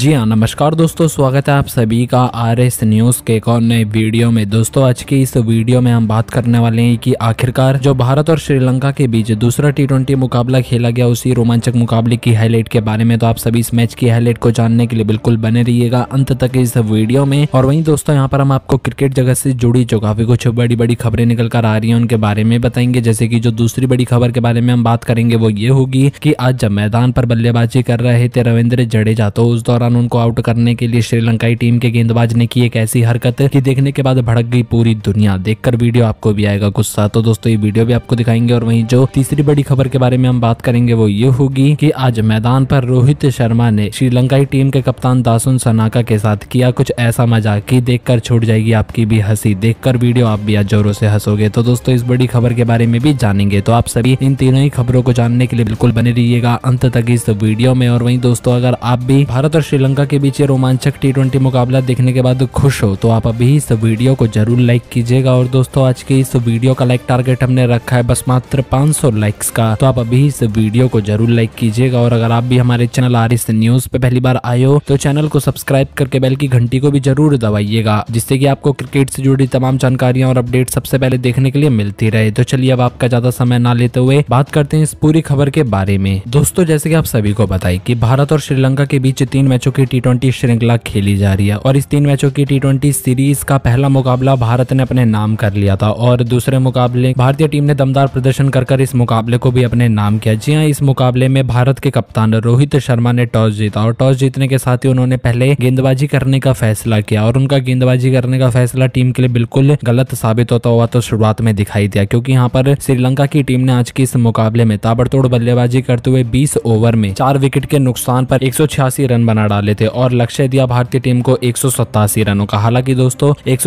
जी हाँ नमस्कार दोस्तों स्वागत है आप सभी का आर एस न्यूज़ के एक और नए वीडियो में दोस्तों आज की इस वीडियो में हम बात करने वाले हैं कि आखिरकार जो भारत और श्रीलंका के बीच दूसरा टी ट्वेंटी मुकाबला खेला गया उसी रोमांचक मुकाबले की हाईलाइट के बारे में तो आप सभी इस मैच की हाईलाइट को जानने के लिए बिल्कुल बने रहिएगा अंत तक इस वीडियो में और वहीं दोस्तों यहाँ पर हम आपको क्रिकेट जगत से जुड़ी जो काफी कुछ बड़ी बड़ी खबरें निकल कर आ रही है उनके बारे में बताएंगे जैसे की जो दूसरी बड़ी खबर के बारे में हम बात करेंगे वो ये होगी की आज जब मैदान पर बल्लेबाजी कर रहे थे रविंद्र जडेजा तो उस दौरान दौरान उनको आउट करने के लिए श्रीलंकाई टीम के गेंदबाज ने की एक ऐसी हरकत कि देखने के बाद भड़क गई पूरी दुनिया देखकर वीडियो आपको भी आएगा गुस्सा तो दोस्तों ये वीडियो भी आपको दिखाएंगे और वही जो तीसरी बड़ी खबर के बारे में हम बात करेंगे वो ये होगी की आज मैदान पर रोहित शर्मा ने श्रीलंकाई टीम के कप्तान दासुन सनाका के साथ किया कुछ ऐसा मजा की कर छूट जाएगी आपकी भी हंसी कर वीडियो आप भी आज जोरों से हंसोगे तो दोस्तों इस बड़ी खबर के बारे में भी जानेंगे तो आप सभी इन तीनों ही खबरों को जानने के लिए बिल्कुल बने रहिएगा अंत तक इस वीडियो में और वहीं दोस्तों अगर आप भी भारत और श्रीलंका श्रीलंका के बीच रोमांचक टी मुकाबला देखने के बाद खुश हो तो आप अभी इस वीडियो को जरूर लाइक कीजिएगा और दोस्तों आज के इस वीडियो का लाइक टारगेट हमने रखा है बस मात्र 500 लाइक्स का तो आप अभी इस वीडियो को जरूर लाइक कीजिएगा और अगर आप भी हमारे चैनल आर न्यूज पे पहली बार आयो तो चैनल को सब्सक्राइब करके बेल की घंटी को भी जरूर दबाइएगा जिससे की आपको क्रिकेट से जुड़ी तमाम जानकारियां और अपडेट सबसे पहले देखने के लिए मिलती रहे तो चलिए अब आपका ज्यादा समय ना लेते हुए बात करते हैं इस पूरी खबर के बारे में दोस्तों जैसे की आप सभी को बताए की भारत और श्रीलंका के बीच तीन मैचों मैचों की टी श्रृंखला खेली जा रही है और इस तीन मैचों की टी सीरीज का पहला मुकाबला भारत ने अपने नाम कर लिया था और दूसरे मुकाबले भारतीय टीम ने दमदार प्रदर्शन कर कर इस मुकाबले को भी अपने नाम किया जी हाँ इस मुकाबले में भारत के कप्तान रोहित शर्मा ने टॉस जीता और टॉस जीतने के साथ ही उन्होंने पहले गेंदबाजी करने का फैसला किया और उनका गेंदबाजी करने का फैसला टीम के लिए बिल्कुल गलत साबित होता हुआ तो शुरुआत में दिखाई दिया क्योंकि यहाँ पर श्रीलंका की टीम ने आज के इस मुकाबले में ताबड़तोड़ बल्लेबाजी करते हुए बीस ओवर में चार विकेट के नुकसान पर एक रन बना डाला बना लेते और लक्ष्य दिया भारतीय टीम को एक रनों का हालांकि दोस्तों एक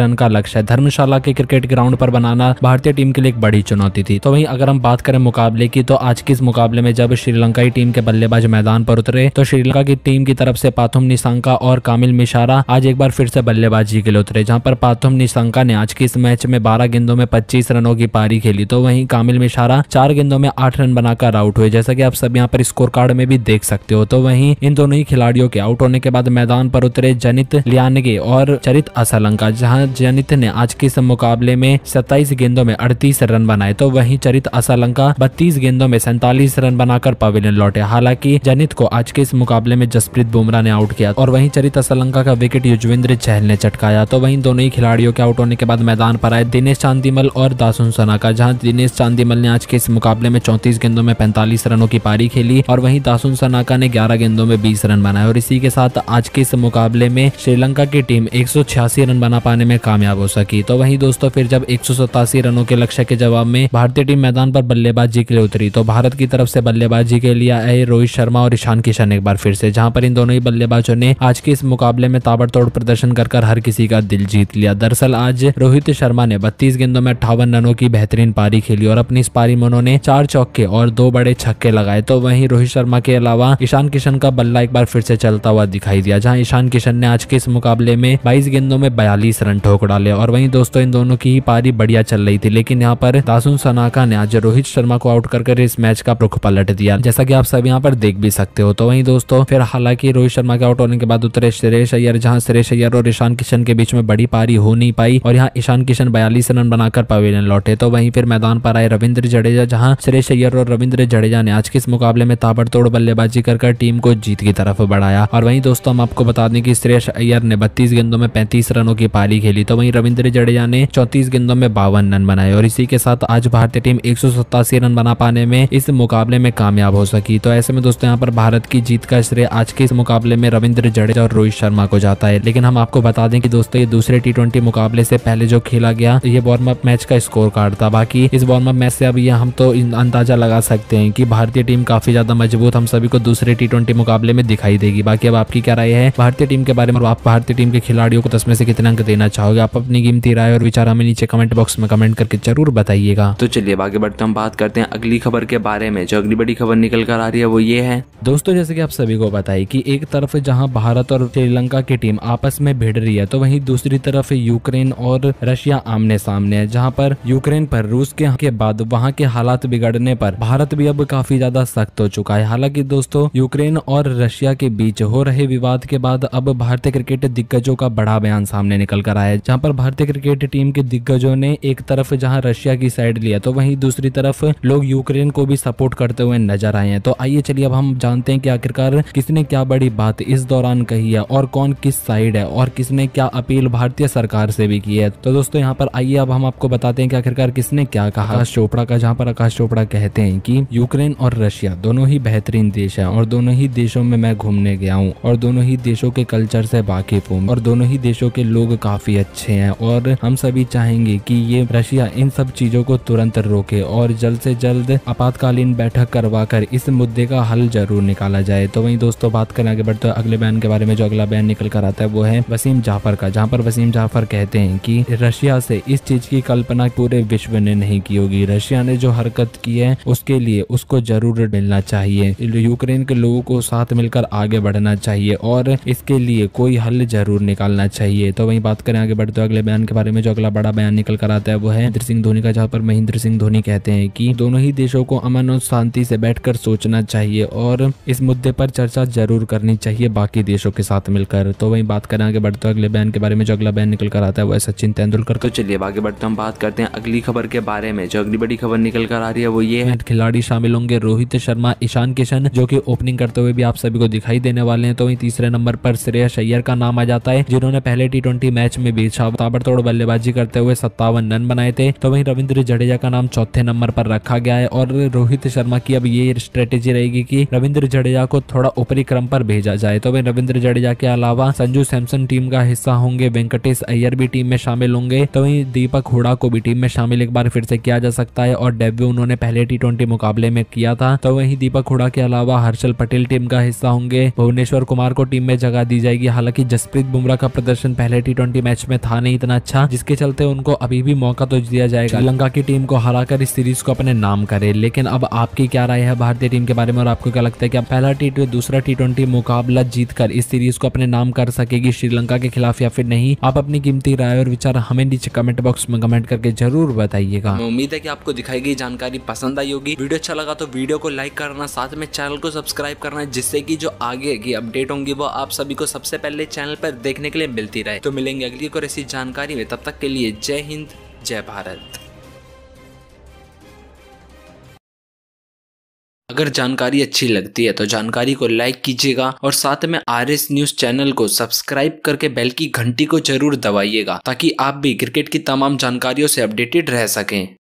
रन का लक्ष्य धर्मशाला के क्रिकेट ग्राउंड पर बनाना भारतीय टीम के लिए एक बड़ी चुनौती थी तो वहीं अगर हम बात करें मुकाबले की तो आज के इस मुकाबले में जब श्रीलंका टीम के बल्लेबाज मैदान पर उतरे तो श्रीलंका की टीम की तरफ से पाथुम निशांका और कामिल मिशारा आज एक बार फिर से बल्लेबाजी के लिए उतरे जहां पर पाथुम निशांका ने आज के इस मैच में बारह गेंदों में पच्चीस रनों की पारी खेली तो वहीं कामिल मिशारा चार गेंदों में आठ रन बनाकर आउट हुए जैसा कि आप सब यहाँ पर स्कोर कार्ड में भी देख सकते हो तो वहीं इन दोनों ही खिलाड़ियों के आउट होने के बाद मैदान पर उतरे जनित लियानगे और चरित असलंका जहां जनित ने आज के इस मुकाबले में 27 गेंदों में 38 रन बनाए तो वहीं चरित असलंका 32 गेंदों में सैंतालीस रन बनाकर पवेलियन लौटे हालांकि जनित को आज के इस मुकाबले में जसप्रीत बुमराह ने आउट किया और वही चरित असलंका का विकेट युजवेंद्र चहल ने चटकाया तो वही दोनों ही खिलाड़ियों के आउट होने के बाद मैदान पर आए दिनेश चांदीमल और दासुन सनाका जहाँ दिनेश चांदीमल ने आज के इस मुकाबले में चौंतीस गेंदों में पैंतालीस रनों की पारी खेली और वहीं दासुन सनाका ने ग्यारह गेंदों में बीस रन बनाए बनाना और इसी के साथ आज के इस मुकाबले में श्रीलंका की टीम एक रन बना पाने में कामयाब हो सकी तो वही दोस्तों फिर जब एक रनों के लक्ष्य के जवाब में भारतीय टीम मैदान पर बल्लेबाजी के लिए उतरी तो भारत की तरफ से बल्लेबाजी के लिए आए रोहित शर्मा और ईशान किशन एक बार फिर से जहां पर इन दोनों ही बल्लेबाजों ने आज के इस मुकाबले में ताबड़तोड़ प्रदर्शन कर कर हर किसी का दिल जीत लिया दरअसल आज रोहित शर्मा ने बत्तीस गेंदों में अट्ठावन रनों की बेहतरीन पारी खेली और अपनी इस पारी में उन्होंने चार चौके और दो बड़े छक्के लगाए तो वहीं रोहित शर्मा के अलावा ईशान किशन का बल्ला एक बार फिर से चलता हुआ दिखाई दिया जहां ईशान किशन ने आज के इस मुकाबले में बाईस गेंदों में बयालीस रन ठोक डाले और वहीं दोस्तों इन दोनों की ही पारी बढ़िया चल रही थी लेकिन यहाँ पर दासुन सनाका ने आज रोहित शर्मा को आउट कर इस मैच का रुख पलट दिया जैसा की आप सब यहाँ पर देख भी सकते हो तो वही दोस्तों फिर हालांकि रोहित शर्मा के आउट होने के बाद उतरे सुरेश अय्यर जहाँ सुरेश अय्यर और ईशान किशन के बीच में बड़ी पारी हो नहीं पाई और यहाँ ईशान किशन बयालीस रन बनाकर पवेलियन लौटे तो वहीं फिर मैदान पर आए रविंद्र जडेजा जहां श्रेयस अय्यर और रविंद्र जडेजा ने आज के इस मुकाबले में ताबड़तोड़ बल्लेबाजी कर टीम को जीत की तरफ बढ़ाया और वहीं दोस्तों हम आपको बता दें कि श्रेष अय्यर ने बत्तीस गेंदों में पैंतीस रनों की पारी खेली तो वहीं रविंद्र जडेजा ने चौतीस गेंदों में बावन रन बनाए और इसी के साथ आज भारतीय टीम एक रन बना पाने में इस मुकाबले में कामयाब हो सकी तो ऐसे में दोस्तों यहाँ पर भारत की जीत का श्रेय आज के इस मुकाबले में रविंद्र जडेजा और रोहित शर्मा को जाता है लेकिन हम आपको बता दें कि दोस्तों ये दूसरे टी मुकाबले से पहले जो खेला गया ये वार्म अप मैच का स्कोर कार्ड था बाकी इस वार्म अप मैच से अब ये हम तो अंदाजा लगा सकते हैं कि भारतीय टीम काफी ज्यादा मजबूत हम सभी को दूसरे टी मुकाबले में दिखाई दिखाई देगी बाकी अब आपकी क्या राय है भारतीय टीम के बारे में आप भारतीय टीम के खिलाड़ियों को दस में से कितने अंक देना चाहोगे आप अपनी गिनती राय और विचार हमें नीचे कमेंट बॉक्स में कमेंट करके जरूर बताइएगा तो चलिए आगे बढ़ते हम बात करते हैं अगली खबर के बारे में जो अगली बड़ी खबर निकल कर आ रही है वो ये है दोस्तों जैसे की आप सभी को बताए की एक तरफ जहाँ भारत और श्रीलंका की टीम आपस में भिड़ रही है तो वही दूसरी तरफ यूक्रेन और रशिया आमने सामने है जहाँ पर यूक्रेन पर रूस के, के बाद वहाँ के हालात बिगड़ने पर भारत भी अब काफी ज्यादा सख्त हो चुका है हालांकि दोस्तों यूक्रेन और रशिया के बीच हो रहे विवाद के बाद अब भारतीय क्रिकेट दिग्गजों का बड़ा बयान सामने निकल कर आया जहाँ पर भारतीय क्रिकेट टीम के दिग्गजों ने एक तरफ जहाँ रशिया की साइड लिया तो वहीं दूसरी तरफ लोग यूक्रेन को भी सपोर्ट करते हुए नजर आए हैं तो आइए चलिए अब हम जानते हैं कि आखिरकार किसने क्या बड़ी बात इस दौरान कही है और कौन किस साइड है और किसने क्या अपील भारतीय सरकार से भी की है तो दोस्तों यहाँ पर आइए अब हम आपको बताते हैं कि आखिरकार किसने क्या कहा आकाश चोपड़ा का जहाँ पर आकाश चोपड़ा कहते हैं कि यूक्रेन और रशिया दोनों ही बेहतरीन देश है और दोनों ही देशों में मैं घूम घूमने गया हूँ और दोनों ही देशों के कल्चर से वाकिफ हूँ और दोनों ही देशों के लोग काफी अच्छे हैं और हम सभी चाहेंगे कि ये रशिया इन सब चीजों को तुरंत रोके और जल्द से जल्द आपातकालीन बैठक करवा कर इस मुद्दे का हल जरूर निकाला जाए तो वही दोस्तों बात करें आगे बढ़ते तो अगले बयान के बारे में जो अगला बयान निकल कर आता है वो है वसीम जाफर का जहाँ पर वसीम जाफर कहते हैं की रशिया से इस चीज की कल्पना पूरे विश्व ने नहीं की होगी रशिया ने जो हरकत की है उसके लिए उसको जरूर मिलना चाहिए यूक्रेन के लोगों को साथ मिलकर आगे बढ़ना चाहिए और इसके लिए कोई हल जरूर निकालना चाहिए तो वही बात करें आगे बढ़ते अगले बयान के बारे में जो अगला बड़ा बयान निकल कर आता है वो है महेंद्र सिंह धोनी का जहाँ पर महेंद्र सिंह धोनी कहते हैं कि दोनों ही देशों को अमन और शांति से बैठकर सोचना चाहिए और इस मुद्दे पर चर्चा जरूर करनी चाहिए बाकी देशों के साथ मिलकर तो वही बात करें आगे बढ़ते अगले बयान के बारे में जो अगला बयान निकल कर आता है वो है सचिन तेंदुलकर तो चलिए आगे बढ़ते हम बात करते हैं अगली खबर के बारे में जो अगली बड़ी खबर निकल कर आ रही है वो ये है खिलाड़ी शामिल होंगे रोहित शर्मा ईशान किशन जो की ओपनिंग करते हुए भी आप सभी को दिखाई दिखाई देने वाले हैं तो वही तीसरे नंबर पर श्रेयस अय्यर का नाम आ जाता है जिन्होंने पहले टी मैच में भी ताबड़तोड़ बल्लेबाजी करते हुए सत्तावन रन बनाए थे तो वही रविंद्र जडेजा का नाम चौथे नंबर पर रखा गया है और रोहित शर्मा की अब ये स्ट्रेटेजी रहेगी की रविंद्र जडेजा को थोड़ा ऊपरी क्रम पर भेजा जाए तो वही रविंद्र जडेजा के अलावा संजू सैमसन टीम का हिस्सा होंगे वेंकटेश अय्यर भी टीम में शामिल होंगे तो वही दीपक हुडा को भी टीम में शामिल एक बार फिर से किया जा सकता है और डेब्यू उन्होंने पहले टी मुकाबले में किया था तो वहीं दीपक हुडा के अलावा हर्षल पटेल टीम का हिस्सा होंगे भुवनेश्वर कुमार को टीम में जगह दी जाएगी हालांकि जसप्रीत बुमराह का प्रदर्शन पहले टी मैच में था नहीं इतना अच्छा जिसके चलते उनको अभी भी मौका तो दिया जाएगा श्रीलंका की टीम को हराकर इस सीरीज को अपने नाम करे लेकिन अब आपकी क्या राय है भारतीय टीम के बारे में और आपको क्या लगता है कि पहला टी दूसरा टी मुकाबला जीतकर इस सीरीज को अपने नाम कर सकेगी श्रीलंका के खिलाफ या फिर नहीं आप अपनी कीमती राय और विचार हमें नीचे कमेंट बॉक्स में कमेंट करके जरूर बताइएगा उम्मीद है की आपको दिखाई गई जानकारी पसंद आई होगी वीडियो अच्छा लगा तो वीडियो को लाइक करना साथ में चैनल को सब्सक्राइब करना जिससे की जो आगे की अपडेट होंगी वो आप सभी को सबसे पहले चैनल पर देखने के लिए मिलती रहे तो मिलेंगे अगली और ऐसी जानकारी में तब तक के लिए जय हिंद जय भारत अगर जानकारी अच्छी लगती है तो जानकारी को लाइक कीजिएगा और साथ में आर एस न्यूज चैनल को सब्सक्राइब करके बेल की घंटी को जरूर दबाइएगा ताकि आप भी क्रिकेट की तमाम जानकारियों से अपडेटेड रह सकें